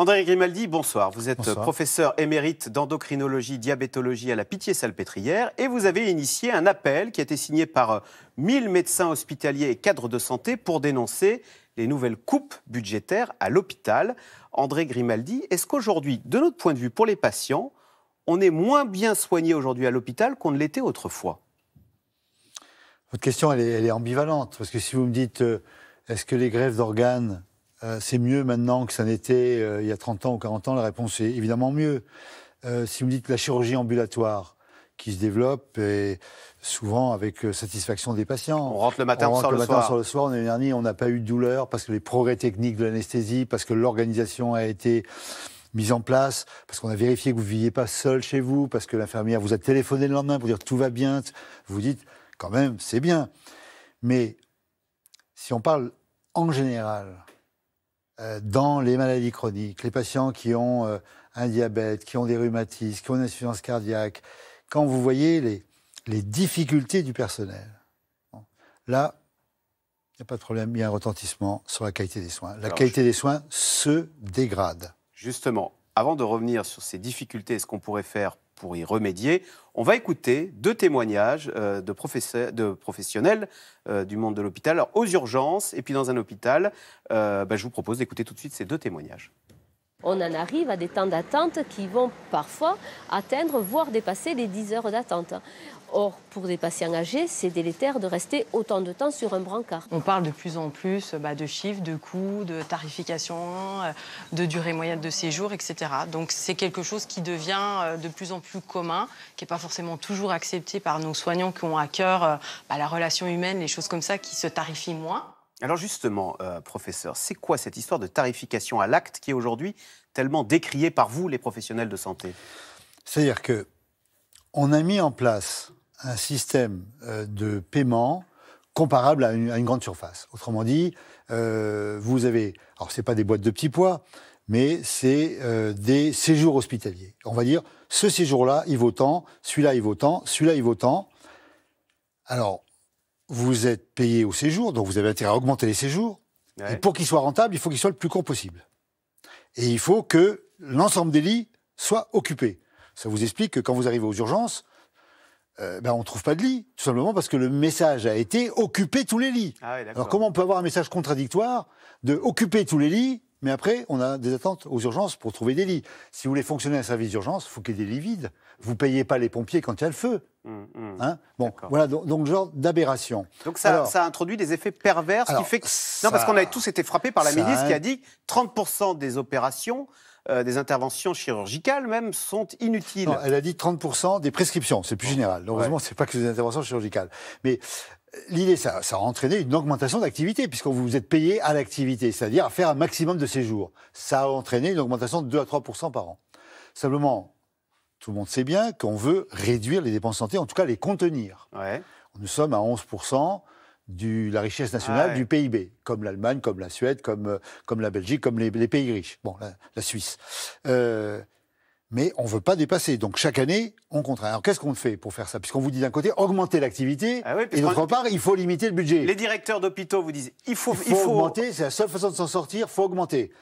André Grimaldi, bonsoir. Vous êtes professeur émérite d'endocrinologie, diabétologie à la Pitié-Salpêtrière et vous avez initié un appel qui a été signé par 1000 euh, médecins hospitaliers et cadres de santé pour dénoncer les nouvelles coupes budgétaires à l'hôpital. André Grimaldi, est-ce qu'aujourd'hui, de notre point de vue, pour les patients, on est moins bien soigné aujourd'hui à l'hôpital qu'on ne l'était autrefois Votre question, elle est, ambivalente, parce que si vous me dites, euh, est-ce que les grèves d'organes euh, c'est mieux maintenant que ça n'était euh, il y a 30 ans ou 40 ans La réponse est évidemment mieux. Euh, si vous me dites la chirurgie ambulatoire qui se développe, et souvent avec satisfaction des patients. On rentre le matin, on, sort le, matin, soir. Sur le soir. on n'a pas eu de douleur parce que les progrès techniques de l'anesthésie, parce que l'organisation a été mise en place, parce qu'on a vérifié que vous ne viviez pas seul chez vous, parce que l'infirmière vous a téléphoné le lendemain pour dire tout va bien, vous dites quand même c'est bien. Mais si on parle en général euh, dans les maladies chroniques, les patients qui ont euh, un diabète, qui ont des rhumatismes, qui ont une insuffisance cardiaque, quand vous voyez les, difficultés du personnel, là, il n'y a pas de problème, il y a un retentissement sur la qualité des soins. La qualité des soins se dégrade. Justement, avant de revenir sur ces difficultés est ce qu'on pourrait faire pour y remédier. On va écouter deux témoignages euh, de, professionnels euh, du monde de l'hôpital aux urgences et puis dans un hôpital. Euh, bah, je vous propose d'écouter tout de suite ces deux témoignages. On en arrive à des temps d'attente qui vont parfois atteindre, voire dépasser les 10 heures d'attente. Or, pour des patients âgés, c'est délétère de rester autant de temps sur un brancard. On parle de plus en plus bah, de chiffres, de coûts, de tarification, euh, de durée moyenne de séjour, etc. Donc c'est quelque chose qui devient euh, de plus en plus commun, qui n'est pas forcément toujours accepté par nos soignants qui ont à cœur euh, bah, la relation humaine, les choses comme ça, qui se tarifient moins. Alors justement, euh, professeur, c'est quoi cette histoire de tarification à l'acte qui est aujourd'hui tellement décriée par vous, les professionnels de santé C'est-à-dire que on a mis en place un système euh, de paiement comparable à une, grande surface. Autrement dit, euh, vous avez, alors c'est pas des boîtes de petits pois, mais c'est des séjours hospitaliers. On va dire, ce séjour-là, il vaut tant, celui-là, il vaut tant, celui-là, il vaut tant. Alors, vous êtes payé au séjour, donc vous avez intérêt à augmenter les séjours. Et pour qu'il soit rentable, il faut qu'il soit le plus court possible. Et il faut que l'ensemble des lits soient occupés. Ça vous explique que quand vous arrivez aux urgences, euh, ben, on ne trouve pas de lit, tout simplement parce que le message a été occuper tous les lits. Ah Alors comment on peut avoir un message contradictoire de occuper tous les lits mais après, on a des attentes aux urgences pour trouver des lits. Si vous voulez fonctionner un service d'urgence, il faut qu'il y ait des lits vides. Vous ne payez pas les pompiers quand il y a le feu. Mmh, mmh. Hein bon, voilà, donc, genre d'aberration. Donc ça, a introduit des effets pervers, qui fait Non, parce qu'on a tous été frappés par la ministre qui a dit 30% des opérations euh, des interventions chirurgicales même sont inutiles. elle a dit 30% des prescriptions, c'est plus général. Heureusement, ce c'est pas que des interventions chirurgicales. Mais euh, L'idée, ça, ça, a entraîné une augmentation d'activité, puisqu'on vous êtes payé à l'activité, c'est-à-dire à faire un maximum de séjours. Ça a entraîné une augmentation de 2 à 3 par an. Simplement, tout le monde sait bien qu'on veut réduire les dépenses santé, en tout cas les contenir. Nous sommes à 11 de la richesse nationale du PIB, comme l'Allemagne, comme la Suède, comme, euh, comme la Belgique, comme les, pays riches, bon, la, Suisse. Euh, mais on ne veut pas dépasser. Donc chaque année, on contraint. Alors qu'est-ce qu'on fait pour faire ça Puisqu'on vous dit d'un côté, augmenter l'activité, ah et d'autre part, il faut limiter le budget. Les directeurs d'hôpitaux vous disent, il faut, il faut, augmenter, c'est la seule façon de s'en sortir, il faut augmenter.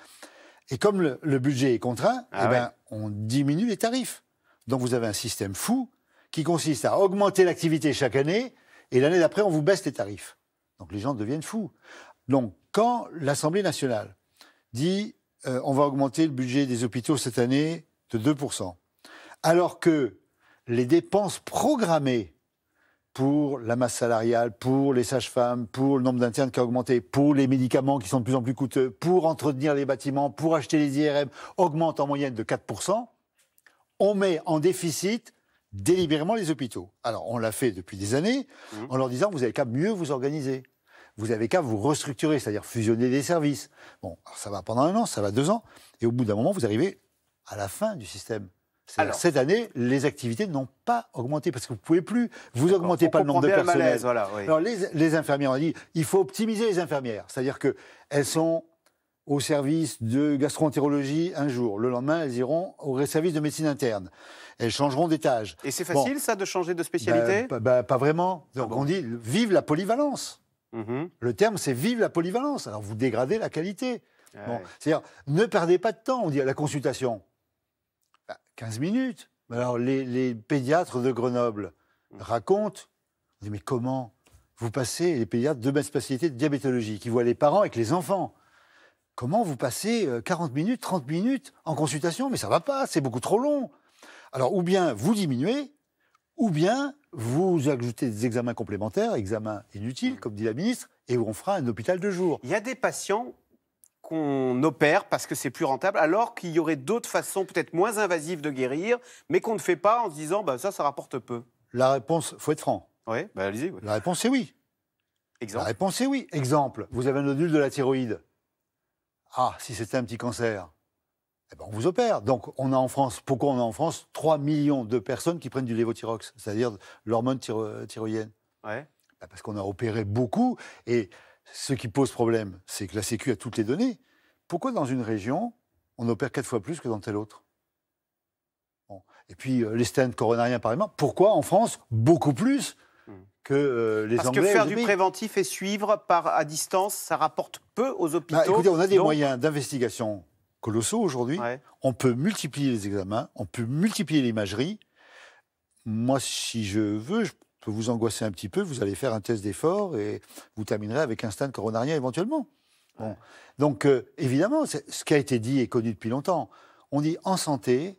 Et comme le, budget est contraint, ah eh ben, on diminue les tarifs. Donc vous avez un système fou qui consiste à augmenter l'activité chaque année, et l'année d'après, on vous baisse les tarifs. Donc les gens deviennent fous. Donc quand l'Assemblée nationale dit euh, on va augmenter le budget des hôpitaux cette année de 2%, alors que les dépenses programmées pour la masse salariale, pour les sages-femmes, pour le nombre d'internes qui a augmenté, pour les médicaments qui sont de plus en plus coûteux, pour entretenir les bâtiments, pour acheter les IRM, augmentent en moyenne de 4%, on met en déficit délibérément les hôpitaux. Alors, on l'a fait depuis des années mhm. en leur disant vous avez qu'à mieux vous organiser. Vous avez qu'à vous restructurer, c'est-à-dire fusionner des services. Bon, alors ça va pendant un an, ça va deux ans, et au bout d'un moment, vous arrivez à la fin du système. cette année, les activités n'ont pas augmenté parce que vous ne pouvez plus, vous n'augmentez pas le nombre de personnes. les, infirmières, on a dit, il faut optimiser les infirmières, c'est-à-dire que elles sont au service de gastroentérologie un jour. Le lendemain, elles iront au service de médecine interne. Elles changeront d'étage. Et c'est facile, ça, de changer de spécialité bah, bah, bah, Pas vraiment. Ah on dit vive la polyvalence. Mhm. Le terme, c'est vive la polyvalence. Alors, vous dégradez la qualité. C'est-à-dire, ne perdez pas de temps, on dit à la consultation. 15 minutes. Alors, les, pédiatres de Grenoble mm. racontent. On dit, mais comment vous passez, les pédiatres, de ma spécialité de diabétologie, qui voient les parents avec les enfants. Comment vous passez 40 euh, minutes, 30 minutes en consultation Mais ça va pas, c'est beaucoup trop long. Alors, ou bien vous diminuez, ou bien vous ajoutez des examens complémentaires, examens inutiles, mmh. comme dit la ministre, et on fera un hôpital de jour. Il y a des patients qu'on opère parce que c'est plus rentable, alors qu'il y aurait d'autres façons peut-être moins invasives de guérir, mais qu'on ne fait pas en se disant bah, ça, ça rapporte peu La réponse, faut être franc. Oui, bah, allez-y. La réponse c'est oui. Exemple. La réponse c'est oui. Exemple, vous avez un nodule de la thyroïde. Ah, si c'était un petit cancer, eh ben, on vous opère. Donc, on a en France, pourquoi on a en France 3 millions de personnes qui prennent du lévothyrox, c'est-à-dire l'hormone thyroïenne thyroïdienne bah, Parce qu'on a opéré beaucoup. Et ce qui pose problème, c'est que la Sécu a toutes les données. Pourquoi dans une région, on opère quatre fois plus que dans telle autre Et puis, euh, les stents coronariens, apparemment, pourquoi en France, beaucoup plus que euh, les Parce que faire du préventif et suivre par, à distance, ça rapporte peu aux hôpitaux. Bah, écoutez, on a des moyens d'investigation colossaux aujourd'hui. On peut multiplier les examens, on peut multiplier l'imagerie. Moi, si je veux, je peux vous angoisser un petit peu, vous allez faire un test d'effort et vous terminerez avec un stade coronarien éventuellement. Donc, euh, évidemment, ce qui a été dit est connu depuis longtemps. On dit en santé,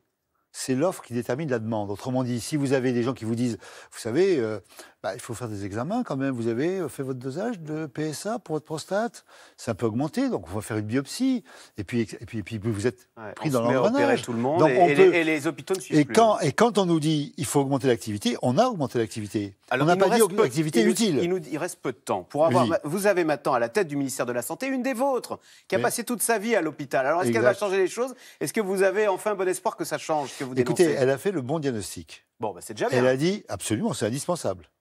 c'est l'offre qui détermine la demande. Autrement dit, si vous avez des gens qui vous disent, vous savez, euh, bah, il faut faire des examens quand même, vous avez euh, fait votre dosage de PSA pour votre prostate, ça peut augmenter, donc on va faire une biopsie, et puis, et puis, et puis vous êtes pris on dans repérer tout le monde, et, les, hôpitaux ne suivent et plus. Quand, et quand on nous dit, il faut augmenter l'activité, on a augmenté l'activité. On n'a pas dit activité utile. il, nous, il reste peu de temps. pour avoir. Vous avez maintenant à la tête du ministère de la Santé une des vôtres, qui a passé toute sa vie à l'hôpital. Alors est-ce qu'elle va changer les choses Est-ce que vous avez enfin bon espoir que ça change Écoutez, elle a fait le bon diagnostic. Bon, bah, c'est déjà bien. Elle a dit, absolument, c'est indispensable.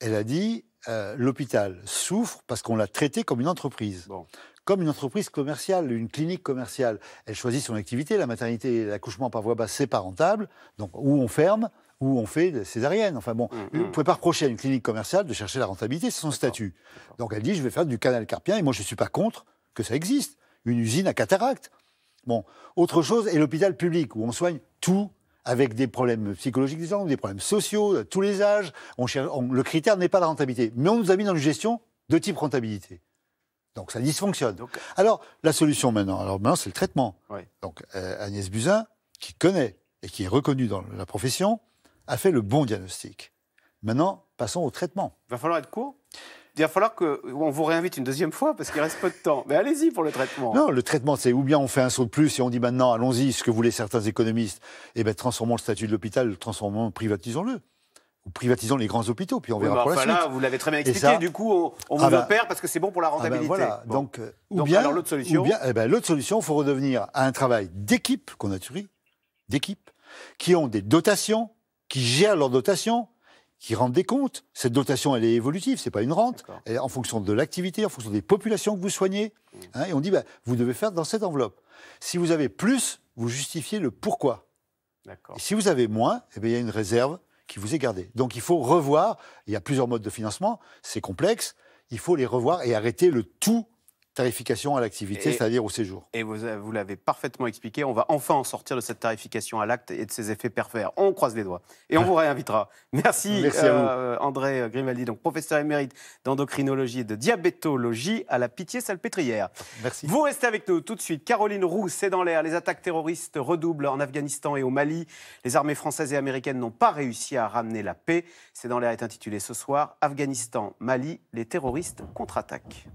Elle a dit, euh, l'hôpital souffre parce qu'on l'a traité comme une entreprise. Comme une entreprise commerciale, une clinique commerciale. Elle choisit son activité, la maternité et l'accouchement par voie basse, c'est pas rentable. Donc, où on ferme, où on fait des césariennes. Enfin bon, mm, vous mm. pouvez pas reprocher à une clinique commerciale de chercher la rentabilité, c'est son statut. Donc elle dit, je vais faire du canal carpien, et moi je ne suis pas contre que ça existe. Une usine à cataracte, Bon, autre chose est l'hôpital public, où on soigne tout avec des problèmes psychologiques des des problèmes sociaux, euh, tous les âges. On le critère n'est pas la rentabilité. Mais on nous a mis dans une gestion de type rentabilité. Donc ça dysfonctionne. Donc, euh, alors, la solution maintenant, alors maintenant, c'est le traitement. Donc euh, Agnès Buzyn, qui connaît et qui est reconnue dans la profession, a fait le bon diagnostic. Maintenant, passons au traitement. Il va falloir être court il va falloir qu'on vous réinvite une deuxième fois parce qu'il reste peu de temps. Mais allez-y pour le traitement. Non, le traitement, c'est ou bien on fait un saut de plus et on dit maintenant, allons-y, ce que voulaient certains économistes, et eh bien, transformons le statut de l'hôpital, transformons, privatisons-le ou privatisons les grands hôpitaux, puis on verra pour la suite. vous l'avez très bien expliqué. du coup, on, ah vous ben, opère parce que c'est bon pour la ah ben, rentabilité. Euh, Donc, ou bien, l'autre solution, eh ben, l'autre solution, il faut redevenir à un travail d'équipe qu'on a tué, d'équipe, qui ont des dotations, qui gèrent leurs dotations, qui rendent des comptes. Cette dotation, elle est évolutive, c'est pas une rente. Elle est en fonction de l'activité, en fonction des populations que vous soignez. Mmh. Hein, et on dit, bah, vous devez faire dans cette enveloppe. Si vous avez plus, vous justifiez le pourquoi. Et si vous avez moins, eh bien, il y a une réserve qui vous est gardée. Donc il faut revoir, il y a plusieurs modes de financement, c'est complexe, il faut les revoir et arrêter le tout tarification à l'activité, c'est-à-dire au séjour. Et vous, l'avez parfaitement expliqué, on va enfin en sortir de cette tarification à l'acte et de ses effets pervers. On croise les doigts et on vous réinvitera. Merci, euh, André Grimaldi, donc professeur émérite d'endocrinologie et de diabétologie à la Pitié-Salpêtrière. Merci. Vous restez avec nous tout de suite. Caroline Roux, c'est dans l'air. Les attaques terroristes redoublent en Afghanistan et au Mali. Les armées françaises et américaines n'ont pas réussi à ramener la paix. C'est dans l'air est intitulé ce soir Afghanistan, Mali, les terroristes contre-attaquent.